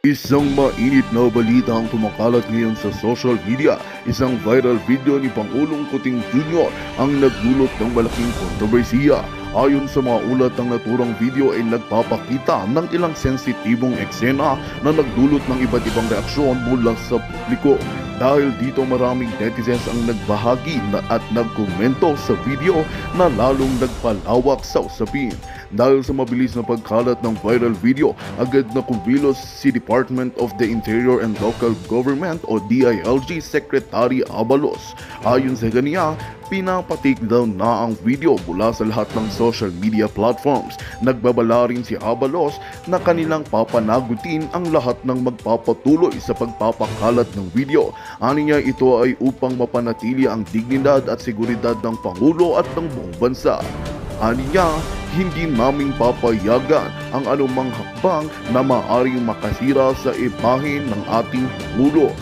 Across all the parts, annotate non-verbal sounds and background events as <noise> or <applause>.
Isang mainit na balita ang kumakalat ngayon sa social media. Isang viral video ni Pangulong Kuting Jr. ang nagdulot ng malaking kontrobersiya. Ayon sa mga ulat, ang naturang video ay nagpapakita ng ilang sensitibong eksena na nagdulot ng iba't ibang reaksyon mula sa publiko. Dahil dito maraming netizens ang nagbahagi na at nagkomento sa video na lalong nagpalawak sa usapin. Dahil sa mabilis na pagkalat ng viral video, agad na kumilos si Department of the Interior and Local Government o DILG Secretary Abalos. Ayon sa kaniya, pinapatik daw na ang video mula sa lahat ng social media platforms. Nagbabala rin si Abalos na kanilang papanagutin ang lahat ng magpapatuloy sa pagpapakalat ng video. Ani niya ito ay upang mapanatili ang dignidad at seguridad ng Pangulo at ng buong bansa. Aniya, hindi naming papayagan ang anumang hakbang na maaring makasira sa ipahin ng ating Pangulo.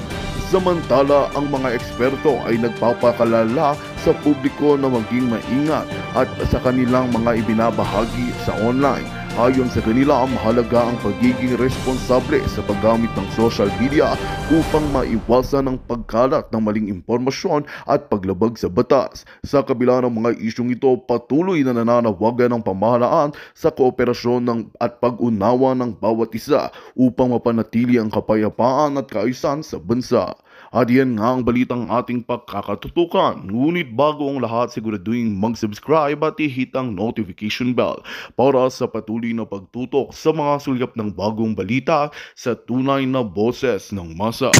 Samantala, ang mga eksperto ay nagpapakalala sa publiko na maging maingat at sa kanilang mga ibinabahagi sa online Ayon sa kanila, mahalaga ang pagiging responsable sa paggamit ng social media upang maiwasan ang pagkalat ng maling impormasyon at paglabag sa batas. Sa kabila ng mga isyong ito, patuloy na nananawagan ang pamahalaan sa kooperasyon ng at pag-unawa ng bawat isa upang mapanatili ang kapayapaan at kaisan sa bansa. At yan nga ang balitang ating pagkakatutukan. Ngunit bago ang lahat, siguraduhin mag-subscribe at ihit ang notification bell para sa patuloy na pagtutok sa mga sulyap ng bagong balita sa tunay na boses ng masa.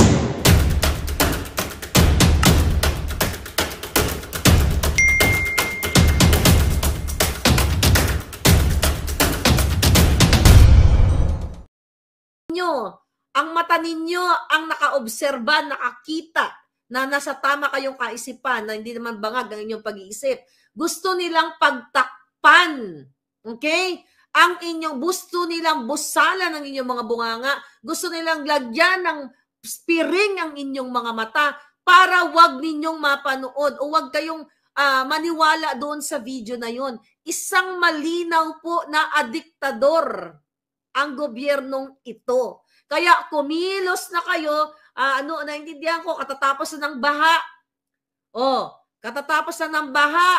nyo ang mata ninyo ang nakaobserba, nakakita na nasa tama kayong kaisipan, na hindi naman bangag ang inyong pag-iisip. Gusto nilang pagtakpan. Okay? Ang inyong, gusto nilang busala ng inyong mga bunganga. Gusto nilang lagyan ng spiring ang inyong mga mata para wag ninyong mapanood o wag kayong uh, maniwala doon sa video na yon. Isang malinaw po na adiktador ang gobyernong ito. Kaya kumilos na kayo, uh, ano, naintindihan ko, katatapos na ng baha. Oh, katatapos na ng baha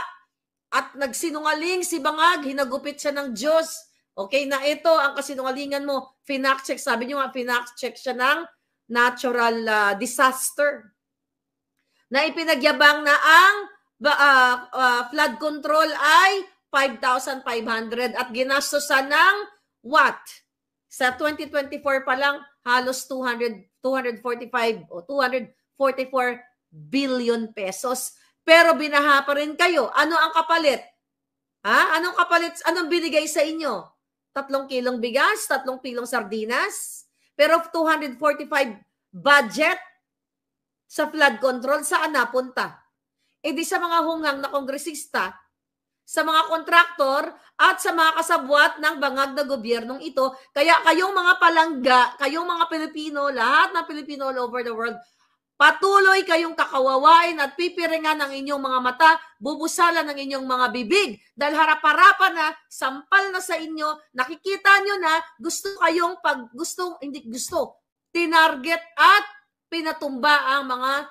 at nagsinungaling si Bangag, hinagupit siya ng Diyos. Okay na ito ang kasinungalingan mo. Finact check, sabi niyo nga, finact check siya ng natural uh, disaster na ipinagyabang na ang uh, uh, flood control ay 5,500 at ginastosan ng what? Sa 2024 pa lang, halos 200, 245 o 244 billion pesos. Pero binaha pa rin kayo. Ano ang kapalit? Ha? Anong kapalit? Anong binigay sa inyo? Tatlong kilong bigas? Tatlong kilong sardinas? Pero 245 budget sa flood control, saan napunta? E di sa mga hungang na kongresista, sa mga kontraktor at sa mga kasabwat ng bangag na gobyernong ito. Kaya kayong mga palangga, kayong mga Pilipino, lahat ng Pilipino all over the world, patuloy kayong kakawawain at pipiringan ng inyong mga mata, bubusalan ng inyong mga bibig dahil harap-harapan na, sampal na sa inyo, nakikita nyo na gusto kayong pag gusto, hindi gusto, tinarget at pinatumba ang mga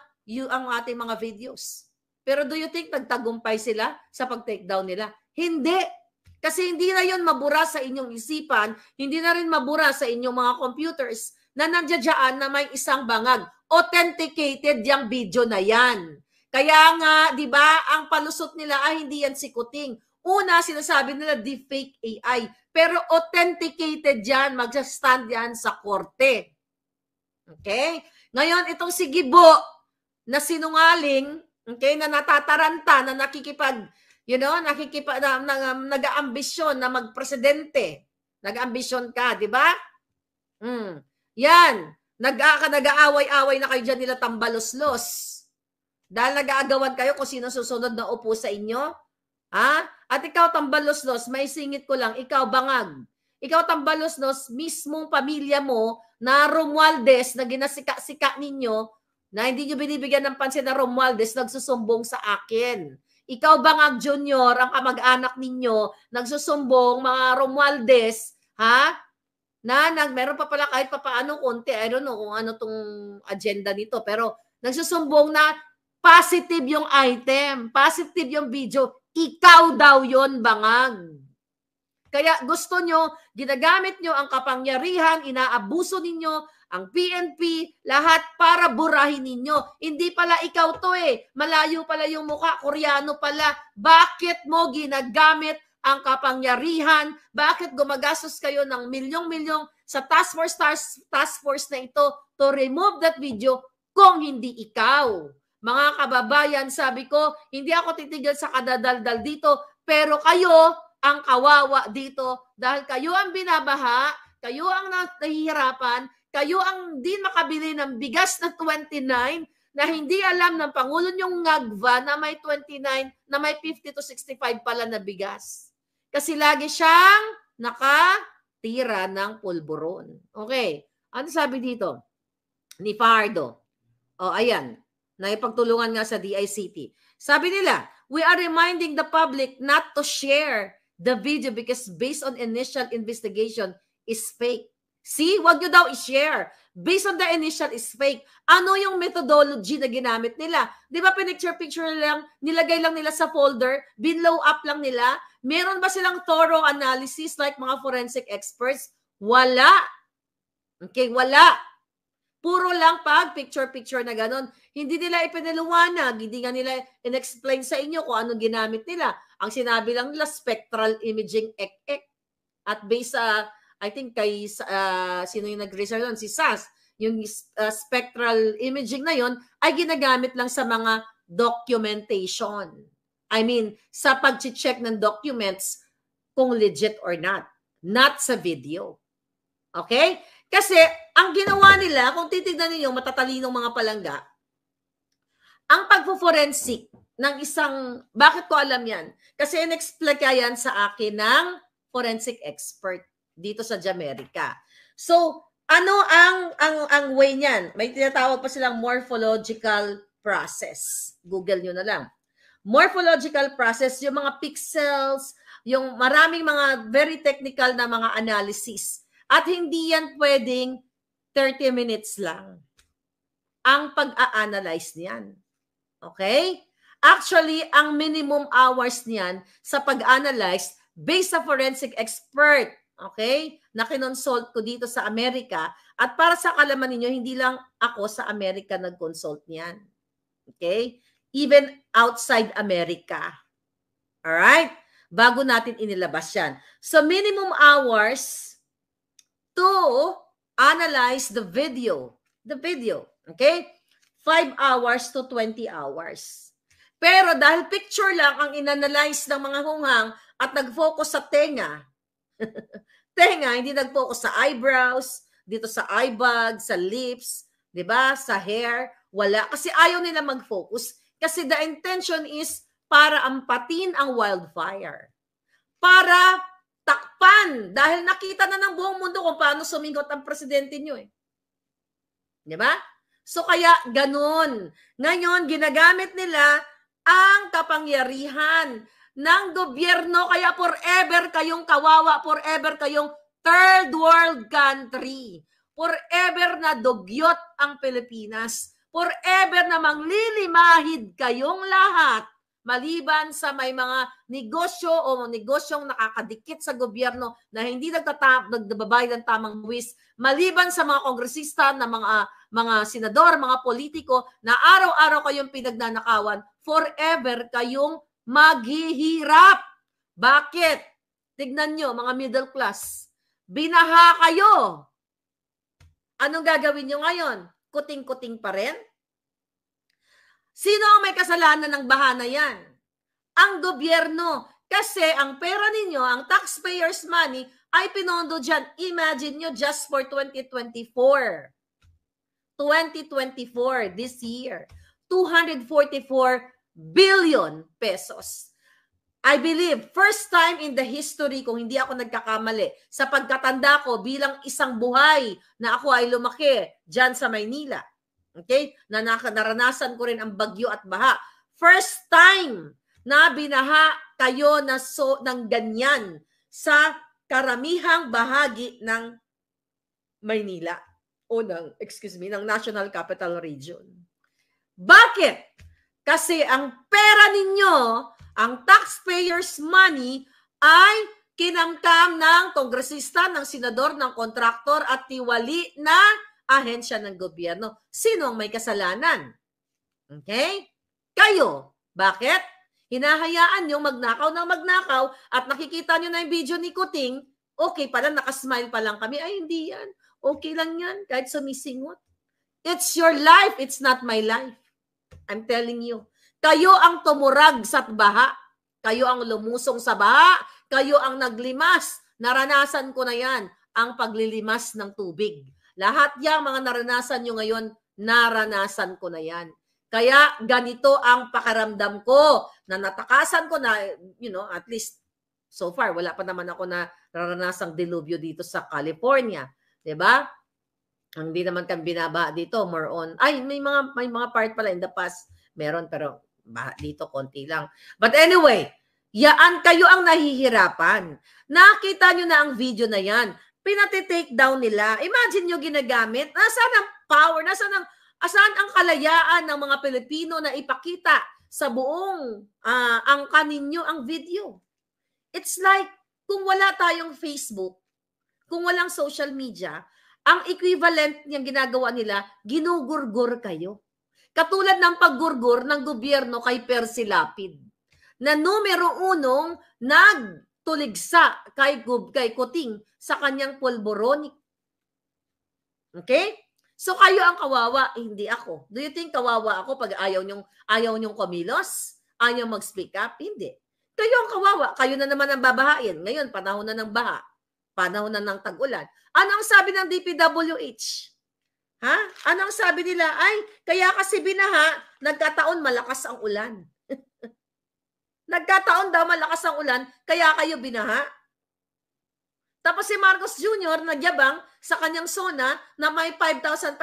ang ating mga videos. Pero do you think nagtagumpay sila sa pag-take nila? Hindi. Kasi hindi na yon mabura sa inyong isipan, hindi na rin mabura sa inyong mga computers na nandiyadyaan na may isang bangag. Authenticated yung video na yan. Kaya nga, di ba, ang palusot nila ay hindi yan sikuting. Una, sinasabi nila fake AI. Pero authenticated yan, magsastand yan sa korte. Okay? Ngayon, itong si Gibo na sinungaling, Okay, na natataranta, na nakikipag, you know, nakikipag, na, na, na nag-aambisyon na magpresidente. Nag-aambisyon ka, di ba? Mm. Yan. Nag-aaka, ah, nag-aaway-away na kayo dyan nila tambalos-los. Dahil nag-aagawan kayo kung sino susunod na upo sa inyo. Ha? At ikaw, tambalos-los, may singit ko lang, ikaw, bangag. Ikaw, tambalos-los, mismong pamilya mo na Romualdez na ginasika-sika ninyo, na hindi nyo binibigyan ng pansin na Romualdez nagsusumbong sa akin. Ikaw ba ang junior, ang kamag-anak ninyo, nagsusumbong mga Romualdez, ha? Na nag, meron pa pala kahit papaano konti, I don't know kung ano tong agenda nito, pero nagsusumbong na positive yung item, positive yung video, ikaw daw yon bangag. Kaya gusto nyo, ginagamit nyo ang kapangyarihan, inaabuso ninyo ang PNP, lahat para burahin ninyo. Hindi pala ikaw to eh. Malayo pala yung mukha, koreano pala. Bakit mo ginagamit ang kapangyarihan? Bakit gumagastos kayo ng milyong-milyong sa task force, task, task force na ito to remove that video kung hindi ikaw? Mga kababayan, sabi ko, hindi ako titigil sa kadadaldal dito, pero kayo ang kawawa dito dahil kayo ang binabaha, kayo ang nahihirapan, kayo ang di makabili ng bigas na 29 na hindi alam ng Pangulo yung ngagva na may 29, na may 50 to 65 pala na bigas. Kasi lagi siyang nakatira ng pulburon. Okay. Ano sabi dito? Ni Fardo. O, oh, ayan. Naipagtulungan nga sa DICT. Sabi nila, we are reminding the public not to share the video because based on initial investigation is fake. See, wag nyo daw i-share. Based on the initial is fake. Ano yung methodology na ginamit nila? Di ba pinicture-picture lang, nilagay lang nila sa folder, binlow up lang nila? Meron ba silang thorough analysis like mga forensic experts? Wala. Okay, wala. Puro lang pag picture-picture na ganun. Hindi nila ipinaliwanag, hindi nga nila inexplain sa inyo kung ano ginamit nila. Ang sinabi lang nila, spectral imaging ek-ek. At based sa I think kay uh, sino yung nag-research doon, si SAS, yung uh, spectral imaging na yon ay ginagamit lang sa mga documentation. I mean, sa pag-check ng documents kung legit or not. Not sa video. Okay? Kasi ang ginawa nila, kung titignan ninyo, matatalinong mga palangga, ang pagpo-forensic ng isang, bakit ko alam yan? Kasi in-explain yan sa akin ng forensic expert dito sa Jamaica. So, ano ang ang ang way niyan? May tinatawag pa silang morphological process. Google niyo na lang. Morphological process, yung mga pixels, yung maraming mga very technical na mga analysis. At hindi yan pwedeng 30 minutes lang ang pag-a-analyze niyan. Okay? Actually, ang minimum hours niyan sa pag-analyze based sa forensic expert okay, na kinonsult ko dito sa Amerika. At para sa kalaman ninyo, hindi lang ako sa Amerika nag-consult niyan. Okay? Even outside America. Alright? Bago natin inilabas yan. So minimum hours to analyze the video. The video. Okay? 5 hours to 20 hours. Pero dahil picture lang ang inanalyze ng mga hunghang at nag-focus sa tenga, <laughs> Tenga, hindi nag-focus sa eyebrows, dito sa eye bag, sa lips, 'di ba? Sa hair, wala kasi ayaw nila mag-focus kasi the intention is para ampatin ang wildfire. Para takpan dahil nakita na ng buong mundo kung paano sumingot ang presidente niyo eh. 'Di ba? So kaya ganun. Ngayon ginagamit nila ang kapangyarihan ng gobyerno. Kaya forever kayong kawawa, forever kayong third world country. Forever na dugyot ang Pilipinas. Forever na manglilimahid kayong lahat maliban sa may mga negosyo o negosyong nakakadikit sa gobyerno na hindi nagtatap, nagbabayad ng tamang buwis, maliban sa mga kongresista, na mga, mga senador, mga politiko na araw-araw kayong pinagnanakawan, forever kayong maghihirap. Bakit? Tignan nyo, mga middle class. Binaha kayo. Anong gagawin nyo ngayon? Kuting-kuting pa rin? Sino ang may kasalanan ng bahana yan? Ang gobyerno. Kasi ang pera ninyo, ang taxpayers' money, ay pinondo dyan. Imagine nyo, just for 2024. 2024, this year. 244 billion pesos. I believe, first time in the history, kung hindi ako nagkakamali, sa pagkatanda ko bilang isang buhay na ako ay lumaki dyan sa Maynila. Okay? Na naranasan ko rin ang bagyo at baha. First time na binaha kayo na so, ng ganyan sa karamihang bahagi ng Maynila o ng, excuse me, ng National Capital Region. Bakit? Kasi ang pera ninyo, ang taxpayers' money, ay kinamkam ng kongresista, ng senador, ng kontraktor at tiwali na ahensya ng gobyerno. Sino ang may kasalanan? Okay? Kayo. Bakit? Hinahayaan nyo magnakaw ng magnakaw at nakikita nyo na yung video ni Kuting, okay pa pala, nakasmile pa lang kami. Ay, hindi yan. Okay lang yan, kahit sumisingot. It's your life, it's not my life. I'm telling you. Kayo ang tumurag sa baha. Kayo ang lumusong sa baha. Kayo ang naglimas. Naranasan ko na yan, ang paglilimas ng tubig. Lahat yan, mga naranasan nyo ngayon, naranasan ko na yan. Kaya ganito ang pakaramdam ko na natakasan ko na, you know, at least so far, wala pa naman ako na naranasang dilubyo dito sa California. ba? Diba? hindi naman kan binaba dito, more on, ay, may mga, may mga part pala in the past, meron, pero dito konti lang. But anyway, yaan kayo ang nahihirapan. Nakita nyo na ang video na yan. Pinatitake down nila. Imagine nyo ginagamit. Nasaan ang power? Nasaan ang, asan ang kalayaan ng mga Pilipino na ipakita sa buong uh, ah, ang kaninyo ang video? It's like, kung wala tayong Facebook, kung walang social media, ang equivalent niyang ginagawa nila, ginugurgur kayo. Katulad ng paggurgur ng gobyerno kay Percy Lapid na numero unong nagtuligsa kay, Gub, kay Kuting sa kanyang polboronic. Okay? So kayo ang kawawa, eh, hindi ako. Do you think kawawa ako pag ayaw nyong, ayaw nyong kumilos? Ayaw mag-speak up? Hindi. Kayo ang kawawa. Kayo na naman ang babahain. Ngayon, panahon na ng baha panahon na ng tag-ulan. Ano ang sabi ng DPWH? Ha? Ano ang sabi nila? Ay, kaya kasi binaha, nagkataon malakas ang ulan. <laughs> nagkataon daw malakas ang ulan, kaya kayo binaha. Tapos si Marcos Jr. nagyabang sa kanyang sona na may 5,500.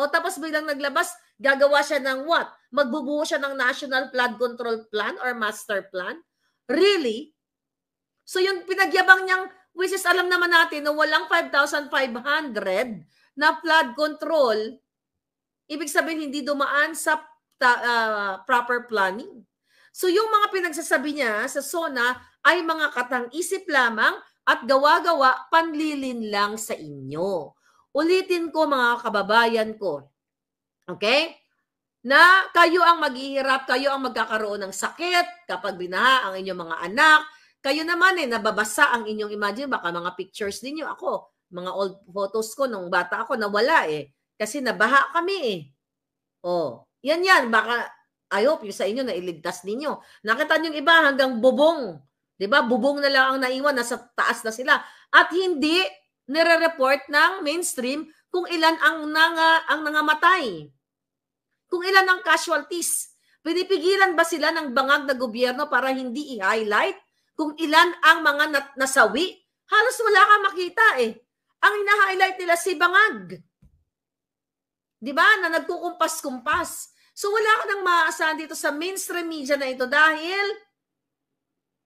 O tapos bilang naglabas, gagawa siya ng what? Magbubuo siya ng National Flood Control Plan or Master Plan? Really? So yung pinagyabang niyang, which is alam naman natin na walang 5,500 na flood control, ibig sabihin hindi dumaan sa uh, proper planning. So yung mga pinagsasabi niya sa SONA ay mga katang-isip lamang at gawa-gawa panlilin lang sa inyo. Ulitin ko mga kababayan ko, okay? Na kayo ang maghihirap, kayo ang magkakaroon ng sakit kapag binaha ang inyong mga anak, kayo naman eh, nababasa ang inyong imagine, baka mga pictures ninyo. Ako, mga old photos ko nung bata ako, nawala eh. Kasi nabaha kami eh. Oh, yan yan, baka, I hope yung sa inyo, na iligtas ninyo. Nakita niyo iba hanggang bubong. 'Di ba? Bubong na lang ang naiwan, nasa taas na sila. At hindi nire-report ng mainstream kung ilan ang nanga, ang nangamatay. Kung ilan ang casualties. Pinipigilan ba sila ng bangag na gobyerno para hindi i-highlight kung ilan ang mga nat- nasawi, halos wala kang makita eh. Ang ina-highlight nila si Bangag. 'Di ba? Na nagkukumpas-kumpas. So wala ka nang maaasahan dito sa mainstream media na ito dahil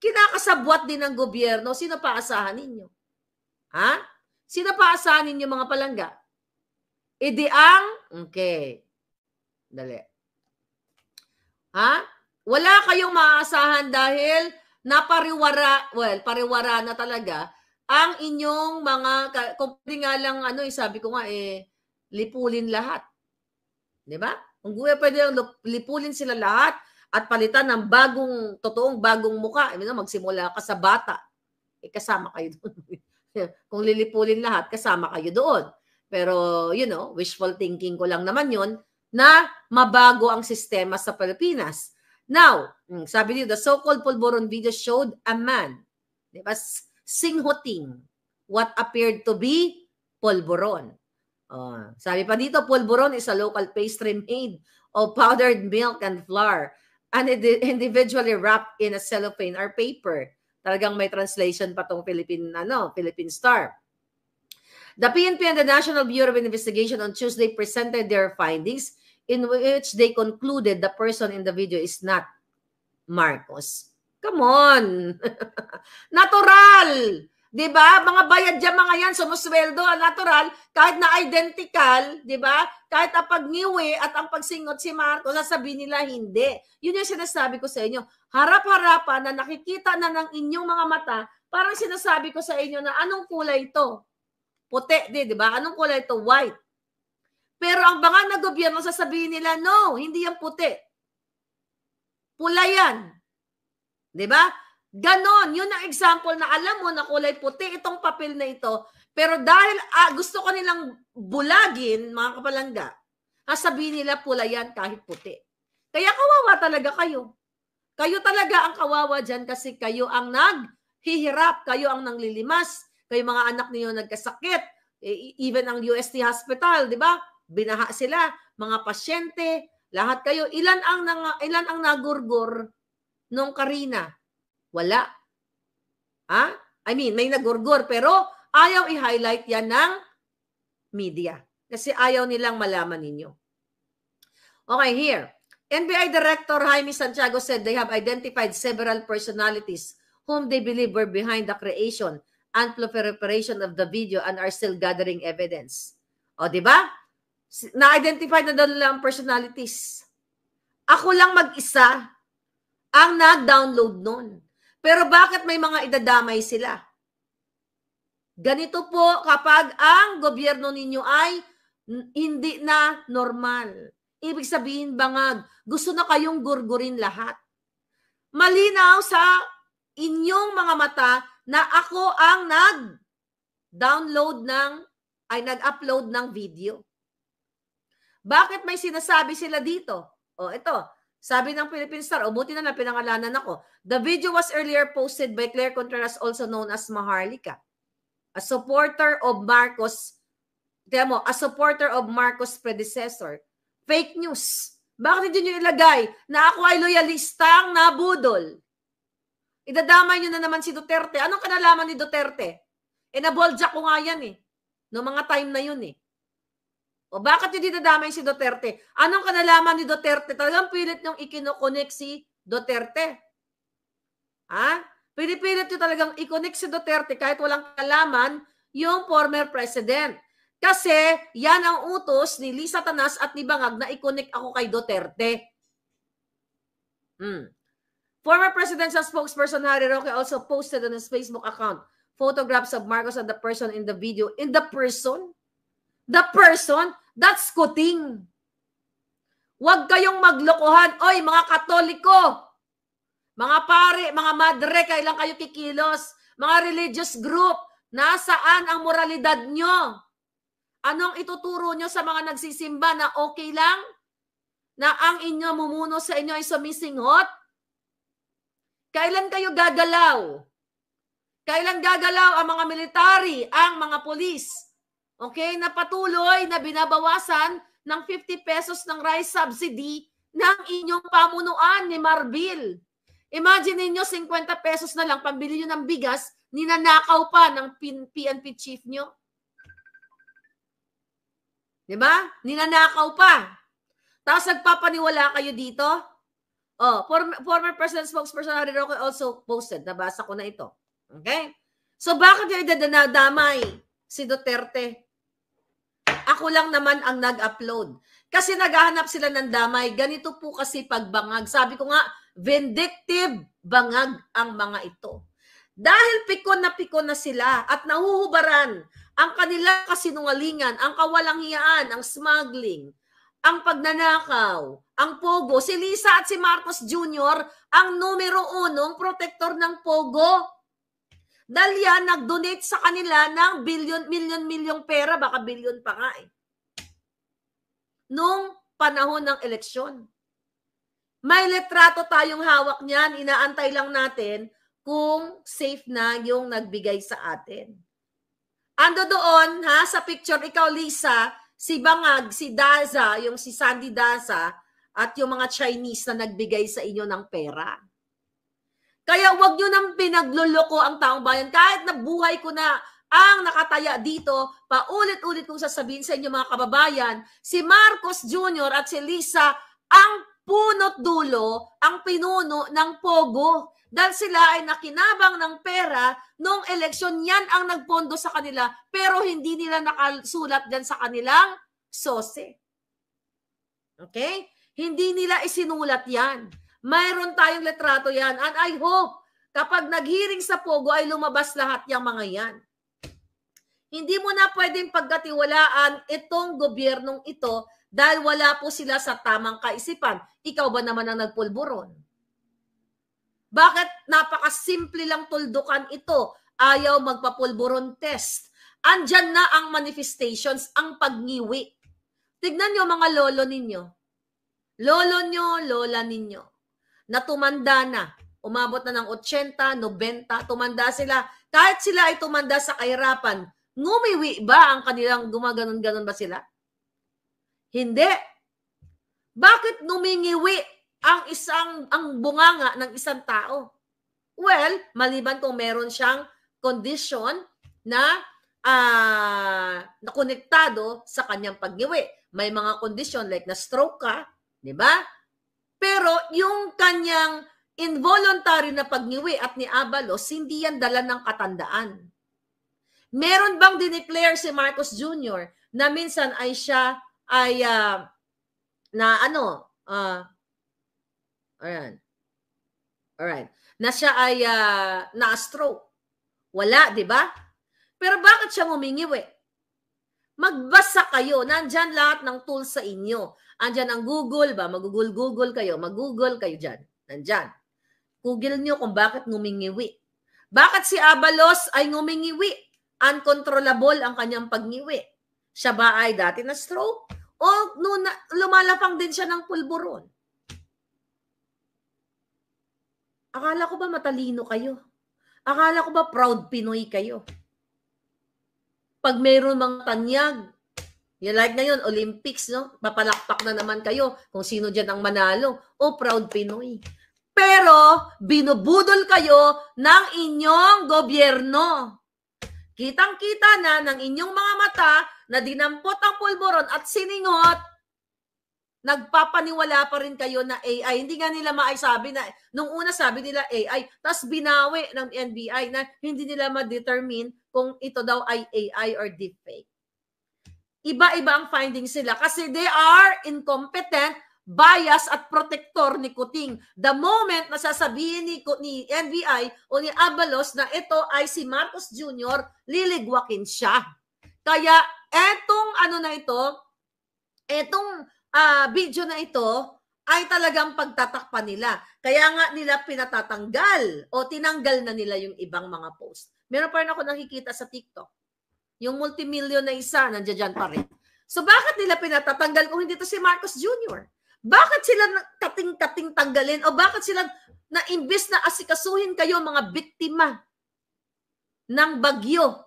kinakasabwat din ng gobyerno. Sino pa asahan ninyo? Ha? Sino pa asahan ninyo mga palangga? E di ang, okay. Dali. Ha? Wala kayong maaasahan dahil napariwara, well, pariwara na talaga ang inyong mga, kung nga lang, ano, eh, sabi ko nga, eh, lipulin lahat. Di ba? Kung eh, pwede lang lipulin sila lahat at palitan ng bagong, totoong bagong muka. Ibig magsimula ka sa bata. Eh, kasama kayo doon. <laughs> kung lilipulin lahat, kasama kayo doon. Pero, you know, wishful thinking ko lang naman yon na mabago ang sistema sa Pilipinas. Now, hmm, sabi dito, the so-called Polvoron video showed a man, di ba, singhoting what appeared to be polvoron. Oh, sabi pa dito, polvoron is a local pastry made of powdered milk and flour and individually wrapped in a cellophane or paper. Talagang may translation pa tong Philippine, ano, Philippine Star. The PNP and the National Bureau of Investigation on Tuesday presented their findings in which they concluded the person in the video is not Marcos. Come on! <laughs> natural! Di ba? Mga bayad dyan mga yan, sumusweldo, ah, natural, kahit na identical, di ba? Kahit ang pagniwi at ang pagsingot si Marcos, sasabihin nila hindi. Yun yung sinasabi ko sa inyo. Harap-harapan na nakikita na ng inyong mga mata, parang sinasabi ko sa inyo na anong kulay ito? Puti, di, di ba? Anong kulay ito? White. Pero ang banga na gobyerno, sasabihin nila, no, hindi yan puti. Pula yan. ba? Diba? Ganon, yun ang example na alam mo na kulay puti itong papel na ito. Pero dahil ah, gusto ko nilang bulagin, mga kapalangga, sasabihin nila pula yan kahit puti. Kaya kawawa talaga kayo. Kayo talaga ang kawawa dyan kasi kayo ang naghihirap, kayo ang nanglilimas, kayo mga anak niyo nagkasakit, e, e, even ang UST hospital, di ba? binaha sila, mga pasyente, lahat kayo. Ilan ang nang, ilan ang nagurgur nung Karina? Wala. Ha? I mean, may nagurgur pero ayaw i-highlight 'yan ng media kasi ayaw nilang malaman ninyo. Okay, here. NBI Director Jaime Santiago said they have identified several personalities whom they believe were behind the creation and proliferation of the video and are still gathering evidence. O, di ba? na-identify na dala ang personalities. Ako lang mag-isa ang na-download nun. Pero bakit may mga idadamay sila? Ganito po kapag ang gobyerno ninyo ay hindi na normal. Ibig sabihin bangag, gusto na kayong gurgurin lahat. Malinaw sa inyong mga mata na ako ang nag-download ng, ay nag-upload ng video. Bakit may sinasabi sila dito? O, ito. Sabi ng Philippine Star, o buti na lang pinangalanan ako. The video was earlier posted by Claire Contreras, also known as Maharlika. A supporter of Marcos, tiyan mo, a supporter of Marcos' predecessor. Fake news. Bakit hindi nyo ilagay na ako ay loyalistang nabudol? Idadamay nyo na naman si Duterte. Anong kanalaman ni Duterte? E naboljak ko nga yan eh. No mga time na yun eh. O bakit hindi nadamay si Duterte? Anong kanalaman ni Duterte? Talagang pilit niyong ikinokonek si Duterte. Ha? Pinipilit niyo talagang ikonek si Duterte kahit walang kalaman yung former president. Kasi yan ang utos ni Lisa Tanas at ni Bangag na ikonek ako kay Duterte. Hmm. Former presidential spokesperson Harry Roque also posted on his Facebook account photographs of Marcos and the person in the video. In the person? The person? That's kuting. Huwag kayong maglokohan. Oy, mga katoliko, mga pare, mga madre, kailan kayo kikilos? Mga religious group, nasaan ang moralidad nyo? Anong ituturo nyo sa mga nagsisimba na okay lang? Na ang inyo mumuno sa inyo ay sumisinghot? Kailan kayo gagalaw? Kailan gagalaw ang mga military, ang mga polis? okay, na patuloy na binabawasan ng 50 pesos ng rice subsidy ng inyong pamunuan ni Marbil. Imagine niyo 50 pesos na lang pambili niyo ng bigas, ninanakaw pa ng PNP chief niyo. 'Di ba? Ninanakaw pa. Tapos nagpapaniwala kayo dito? Oh, former, former President spokesperson Harry Roque also posted. Nabasa ko na ito. Okay? So bakit niya idadamay si Duterte ako lang naman ang nag-upload. Kasi naghahanap sila ng damay. Ganito po kasi pagbangag. Sabi ko nga, vindictive bangag ang mga ito. Dahil pikon na pikon na sila at nahuhubaran ang kanilang kasinungalingan, ang kawalanghiyaan, ang smuggling, ang pagnanakaw, ang pogo. Si Lisa at si Marcos Jr. ang numero unong protektor ng pogo dahil yan, nag-donate sa kanila ng billion, million, million pera, baka billion pa nga eh. Nung panahon ng eleksyon. May letrato tayong hawak niyan, inaantay lang natin kung safe na yung nagbigay sa atin. Ando doon, ha, sa picture, ikaw Lisa, si Bangag, si Daza, yung si Sandy Daza, at yung mga Chinese na nagbigay sa inyo ng pera. Kaya wag nyo nang pinagluloko ang taong bayan. Kahit nabuhay ko na ang nakataya dito, paulit-ulit kong sasabihin sa inyo mga kababayan, si Marcos Jr. at si Lisa ang punot dulo, ang pinuno ng Pogo. Dahil sila ay nakinabang ng pera noong eleksyon, yan ang nagpondo sa kanila, pero hindi nila nakasulat dyan sa kanilang sose. Okay? Hindi nila isinulat yan. Mayroon tayong letrato yan. And I hope, kapag naghiring sa Pogo, ay lumabas lahat yung mga yan. Hindi mo na pwedeng pagkatiwalaan itong gobyernong ito dahil wala po sila sa tamang kaisipan. Ikaw ba naman ang nagpulburon? Bakit napakasimple lang tuldukan ito? Ayaw magpapulburon test. Andyan na ang manifestations, ang pagngiwi. Tignan nyo mga lolo ninyo. Lolo nyo, lola ninyo na tumanda na, umabot na ng 80, 90, tumanda sila. Kahit sila ay tumanda sa kahirapan, ngumiwi ba ang kanilang gumaganon-ganon ba sila? Hindi. Bakit numingiwi ang isang ang bunganga ng isang tao? Well, maliban kung meron siyang condition na uh, ah, nakonektado sa kanyang pagngiwi. May mga condition like na stroke ka, 'di ba? Pero yung kanyang involuntary na pagniwi at ni Abalos, hindi yan dala ng katandaan. Meron bang dineclare si Marcos Jr. na minsan ay siya ay uh, na ano, uh, ayan, alright, na siya ay uh, na-stroke. Wala, di ba? Pero bakit siya ngumingiwi? Magbasa kayo. Nandyan lahat ng tools sa inyo. Andiyan ang Google ba? Magugul-google kayo. mag kayo dyan. Nandyan. Google nyo kung bakit ngumingiwi. Bakit si Abalos ay ngumingiwi? Uncontrollable ang kanyang pagngiwi. Siya ba ay dati na stroke? O nuna, lumalapang din siya ng pulburon? Akala ko ba matalino kayo? Akala ko ba proud Pinoy kayo? Pag mayroon mga tanyag, yung like na yun, Olympics, no? Papalakpak na naman kayo kung sino dyan ang manalo. O oh, proud Pinoy. Pero, binubudol kayo ng inyong gobyerno. Kitang-kita na ng inyong mga mata na dinampot ang pulboron at siningot, nagpapaniwala pa rin kayo na AI. Hindi nga nila maay sabi na, nung una sabi nila AI, tapos binawi ng NBI na hindi nila ma-determine kung ito daw ay AI or deepfake iba-iba ang findings nila kasi they are incompetent, bias at protector ni Kuting. The moment na sasabihin ni, ni NBI o ni Abalos na ito ay si Marcos Jr., liligwakin siya. Kaya etong ano na ito, etong uh, video na ito, ay talagang pagtatakpan nila. Kaya nga nila pinatatanggal o tinanggal na nila yung ibang mga post. Meron pa rin ako nakikita sa TikTok yung multimillion na isa, nandiyan dyan pa rin. So bakit nila pinatatanggal kung hindi to si Marcos Jr.? Bakit sila kating-kating tanggalin? O bakit sila na imbes na asikasuhin kayo mga biktima ng bagyo,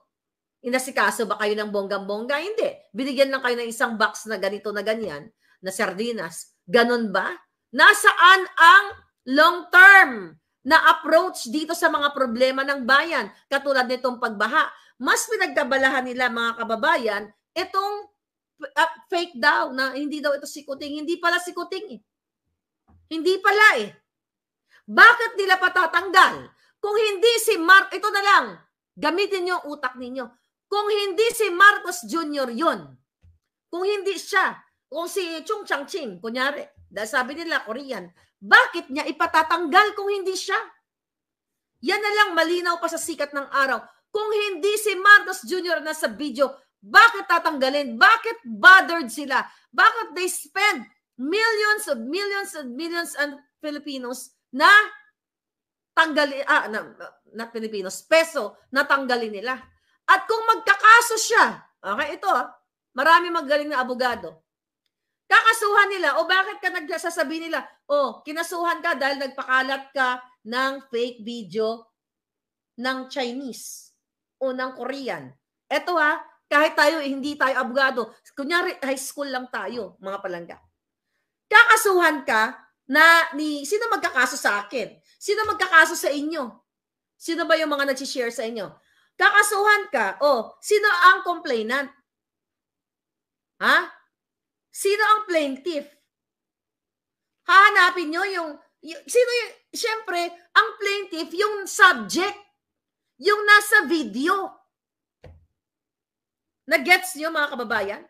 inasikaso ba kayo ng bonggang-bongga? Hindi. Binigyan lang kayo ng isang box na ganito na ganyan, na sardinas. Ganon ba? Nasaan ang long-term na approach dito sa mga problema ng bayan. Katulad nitong pagbaha, mas pinagkabalahan nila mga kababayan itong uh, fake daw na hindi daw ito sikuting. Hindi pala sikuting eh. Hindi pala eh. Bakit nila patatanggal? Kung hindi si Mark, ito na lang, gamitin niyo ang utak ninyo. Kung hindi si Marcos Jr. yon, kung hindi siya, kung si Chung Chang Ching, kunyari, dahil sabi nila Korean, bakit niya ipatatanggal kung hindi siya? Yan na lang malinaw pa sa sikat ng araw. Kung hindi si Marcos Jr. na sa video, bakit tatanggalin? Bakit bothered sila? Bakit they spend millions of millions of millions and Filipinos na tanggalin, ah, na, na Pilipinos, peso na tanggalin nila. At kung magkakaso siya, okay, ito, ah, marami magaling na abogado, kakasuhan nila o bakit ka nagsasabi nila, oh, kinasuhan ka dahil nagpakalat ka ng fake video ng Chinese o ng Korean. Eto ha, kahit tayo eh, hindi tayo abogado, kunyari high school lang tayo, mga palangga. Kakasuhan ka na ni sino magkakaso sa akin? Sino magkakaso sa inyo? Sino ba yung mga nag-share sa inyo? Kakasuhan ka, o, oh, sino ang complainant? Ha? Sino ang plaintiff? Hahanapin nyo yung, yung sino yung, syempre, ang plaintiff, yung subject, yung nasa video. Nag-gets nyo mga kababayan?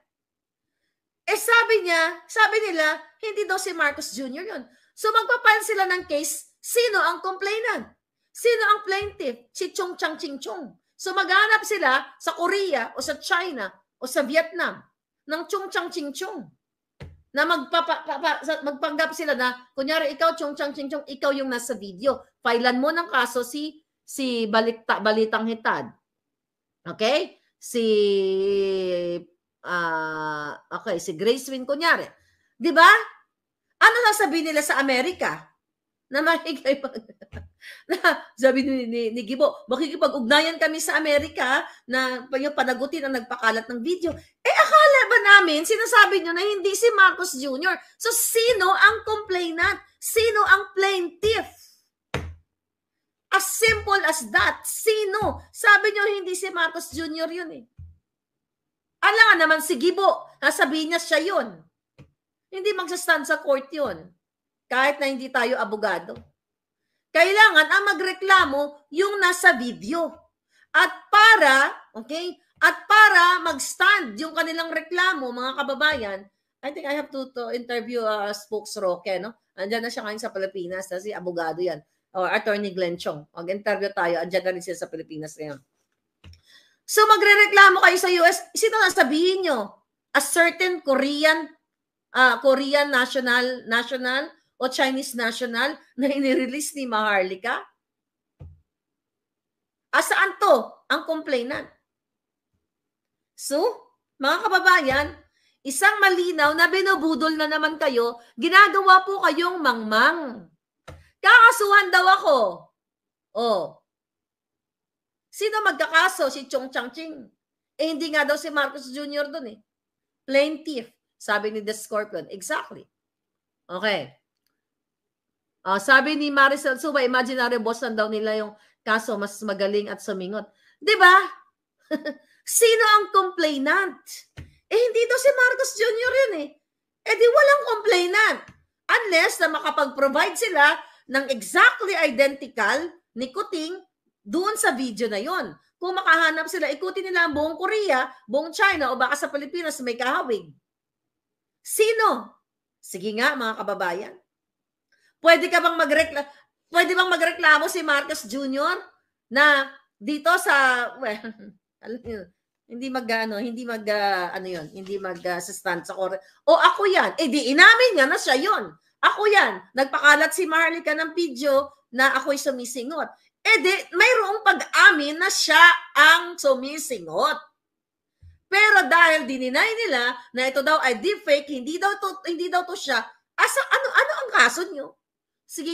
Eh sabi niya, sabi nila, hindi daw si Marcos Jr. yun. So magpapayan sila ng case, sino ang complainant? Sino ang plaintiff? Si Chong Chang Ching Chong. So maghanap sila sa Korea o sa China o sa Vietnam ng Chong Chang Ching Chong na magpapa, magpanggap sila na, kunyari ikaw, chong chang ching chong, ikaw yung nasa video. Filean mo ng kaso si, si Balikta, Balitang Hitad. Okay? Si, uh, okay, si Grace Win, kunyari. Di ba? Ano sasabihin nila sa Amerika? Na mahigay mag... <laughs> na sabi ni, ni, ni Gibo, makikipag-ugnayan kami sa Amerika na yung panagutin ang nagpakalat ng video. Eh, akala ba namin, sinasabi nyo na hindi si Marcos Jr. So, sino ang complainant? Sino ang plaintiff? As simple as that. Sino? Sabi nyo, hindi si Marcos Jr. yun eh. Alam naman si Gibo, nasabihin niya siya yun. Hindi magsastand sa court yun. Kahit na hindi tayo abogado kailangan ang magreklamo yung nasa video. At para, okay, at para mag-stand yung kanilang reklamo, mga kababayan, I think I have to, to interview uh, Spokes Roque, no? Andiyan na siya ngayon sa Pilipinas, si abogado yan, or attorney Glenn Chong. Mag-interview tayo, andiyan na rin siya sa Pilipinas ngayon. So magrereklamo kayo sa US, sino na sabihin nyo? A certain Korean uh, Korean national national o Chinese national na inirelease ni Maharlika? Asaan to ang complainant? So, mga kababayan, isang malinaw na binubudol na naman kayo, ginagawa po kayong mangmang. Kakasuhan daw ako. Oh. Sino magkakaso? Si Chong Chang Ching. Eh, hindi nga daw si Marcos Jr. doon eh. Plaintiff, sabi ni The Scorpion. Exactly. Okay. Uh, sabi ni Marisol Suba, imaginary boss lang daw nila yung kaso mas magaling at sumingot. Di ba? <laughs> Sino ang complainant? Eh, hindi daw si Marcos Jr. yun eh. Eh di walang complainant. Unless na makapag-provide sila ng exactly identical ni Kuting doon sa video na yon. Kung makahanap sila, ikutin nila ang buong Korea, buong China o baka sa Pilipinas may kahawig. Sino? Sige nga mga kababayan. Pwede ka bang magreklamo? Pwede bang magreklamo si Marcos Jr. na dito sa well, hindi <laughs> magano hindi mag uh, ano 'yon, hindi mag ah, ano uh, ah, stand sa court. O ako 'yan. Eh di inamin niya na siya 'yon. Ako 'yan. Nagpakalat si Marlica ng video na ako'y sumisingot. Eh di mayroong pag-amin na siya ang sumisingot. Pero dahil dininay nila na ito daw ay deepfake, hindi daw to hindi daw to siya. Asa ano ano ang kaso niyo? 次